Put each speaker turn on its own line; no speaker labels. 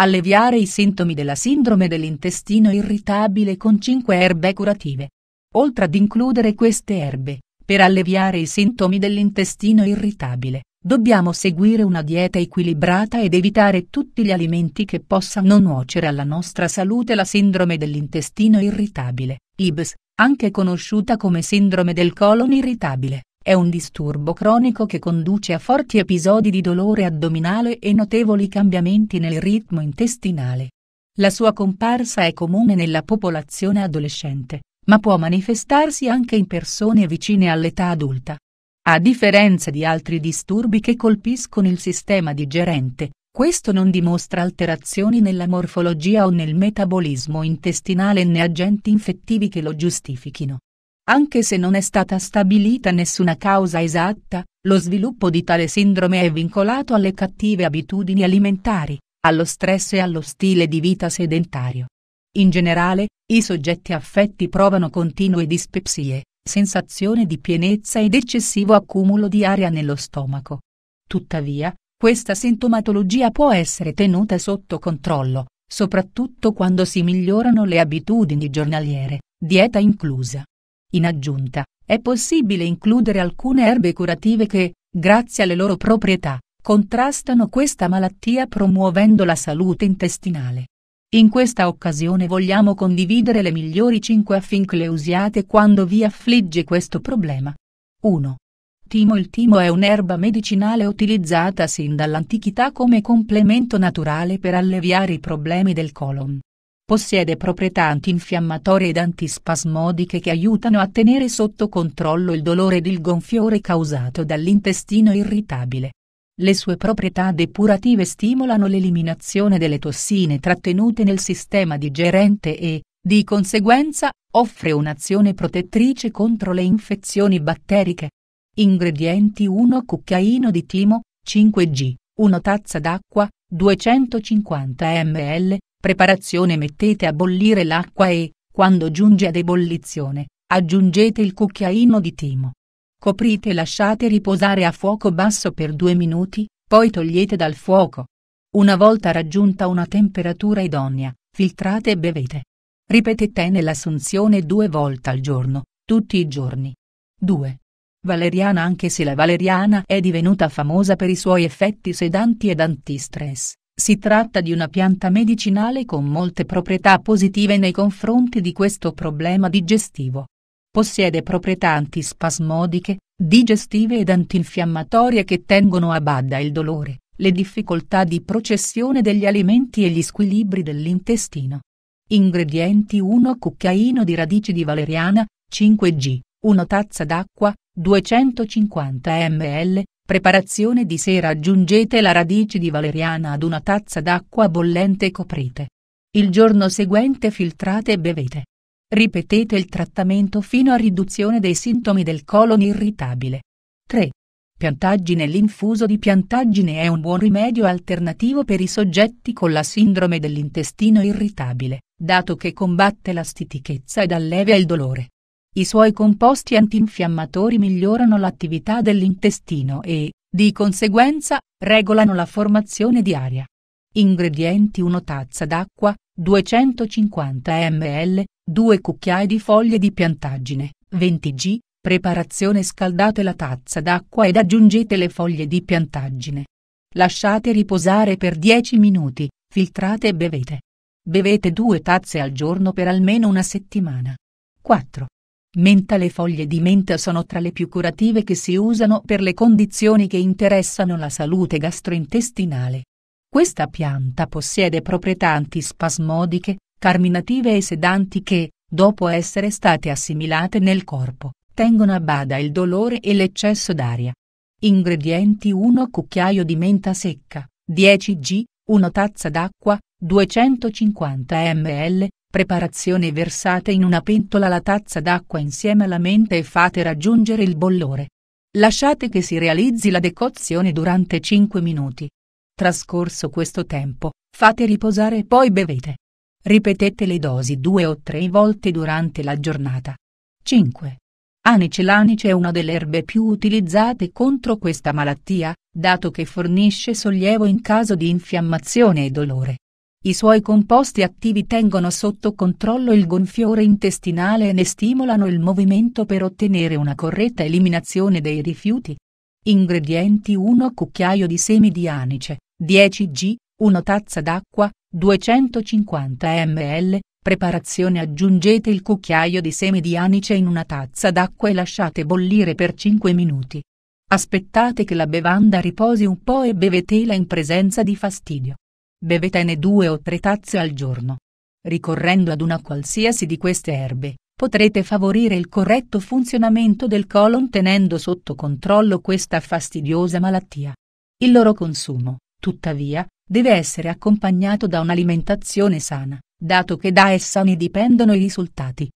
alleviare i sintomi della sindrome dell'intestino irritabile con 5 erbe curative. Oltre ad includere queste erbe, per alleviare i sintomi dell'intestino irritabile, dobbiamo seguire una dieta equilibrata ed evitare tutti gli alimenti che possano nuocere alla nostra salute. La sindrome dell'intestino irritabile, IBS, anche conosciuta come sindrome del colon irritabile, è un disturbo cronico che conduce a forti episodi di dolore addominale e notevoli cambiamenti nel ritmo intestinale. La sua comparsa è comune nella popolazione adolescente, ma può manifestarsi anche in persone vicine all'età adulta. A differenza di altri disturbi che colpiscono il sistema digerente, questo non dimostra alterazioni nella morfologia o nel metabolismo intestinale né agenti infettivi che lo giustifichino. Anche se non è stata stabilita nessuna causa esatta, lo sviluppo di tale sindrome è vincolato alle cattive abitudini alimentari, allo stress e allo stile di vita sedentario. In generale, i soggetti affetti provano continue dispepsie, sensazione di pienezza ed eccessivo accumulo di aria nello stomaco. Tuttavia, questa sintomatologia può essere tenuta sotto controllo, soprattutto quando si migliorano le abitudini giornaliere, dieta inclusa. In aggiunta, è possibile includere alcune erbe curative che, grazie alle loro proprietà, contrastano questa malattia promuovendo la salute intestinale. In questa occasione vogliamo condividere le migliori 5 affinché le usiate quando vi affligge questo problema. 1. Timo Il timo è un'erba medicinale utilizzata sin dall'antichità come complemento naturale per alleviare i problemi del colon. Possiede proprietà antinfiammatorie ed antispasmodiche che aiutano a tenere sotto controllo il dolore ed il gonfiore causato dall'intestino irritabile. Le sue proprietà depurative stimolano l'eliminazione delle tossine trattenute nel sistema digerente e, di conseguenza, offre un'azione protettrice contro le infezioni batteriche. Ingredienti 1 cucchiaino di timo, 5G, 1 tazza d'acqua, 250 ml, Preparazione Mettete a bollire l'acqua e, quando giunge ad ebollizione, aggiungete il cucchiaino di timo. Coprite e lasciate riposare a fuoco basso per due minuti, poi togliete dal fuoco. Una volta raggiunta una temperatura idonea, filtrate e bevete. Ripetete nell'assunzione due volte al giorno, tutti i giorni. 2. Valeriana Anche se la valeriana è divenuta famosa per i suoi effetti sedanti ed antistress, si tratta di una pianta medicinale con molte proprietà positive nei confronti di questo problema digestivo. Possiede proprietà antispasmodiche, digestive ed antinfiammatorie che tengono a bada il dolore, le difficoltà di processione degli alimenti e gli squilibri dell'intestino. Ingredienti 1 cucchiaino di radici di valeriana, 5G, 1 tazza d'acqua, 250 ml, Preparazione di sera aggiungete la radice di valeriana ad una tazza d'acqua bollente e coprite. Il giorno seguente filtrate e bevete. Ripetete il trattamento fino a riduzione dei sintomi del colon irritabile. 3. Piantaggine L'infuso di piantaggine è un buon rimedio alternativo per i soggetti con la sindrome dell'intestino irritabile, dato che combatte la stitichezza ed allevia il dolore. I suoi composti antinfiammatori migliorano l'attività dell'intestino e, di conseguenza, regolano la formazione di aria. Ingredienti 1 tazza d'acqua, 250 ml, 2 cucchiai di foglie di piantaggine, 20 g, preparazione scaldate la tazza d'acqua ed aggiungete le foglie di piantaggine. Lasciate riposare per 10 minuti, filtrate e bevete. Bevete 2 tazze al giorno per almeno una settimana. 4 menta Le foglie di menta sono tra le più curative che si usano per le condizioni che interessano la salute gastrointestinale. Questa pianta possiede proprietà antispasmodiche, carminative e sedanti che, dopo essere state assimilate nel corpo, tengono a bada il dolore e l'eccesso d'aria. Ingredienti 1 cucchiaio di menta secca, 10 g, 1 tazza d'acqua, 250 ml, Preparazione versate in una pentola la tazza d'acqua insieme alla mente e fate raggiungere il bollore. Lasciate che si realizzi la decozione durante 5 minuti. Trascorso questo tempo, fate riposare e poi bevete. Ripetete le dosi due o tre volte durante la giornata. 5. Anice L'anice è una delle erbe più utilizzate contro questa malattia, dato che fornisce sollievo in caso di infiammazione e dolore. I suoi composti attivi tengono sotto controllo il gonfiore intestinale e ne stimolano il movimento per ottenere una corretta eliminazione dei rifiuti. Ingredienti 1 cucchiaio di semi di anice, 10 g, 1 tazza d'acqua, 250 ml, preparazione aggiungete il cucchiaio di semi di anice in una tazza d'acqua e lasciate bollire per 5 minuti. Aspettate che la bevanda riposi un po' e bevetela in presenza di fastidio bevetene due o tre tazze al giorno. Ricorrendo ad una qualsiasi di queste erbe, potrete favorire il corretto funzionamento del colon tenendo sotto controllo questa fastidiosa malattia. Il loro consumo, tuttavia, deve essere accompagnato da un'alimentazione sana, dato che da essa ne dipendono i risultati.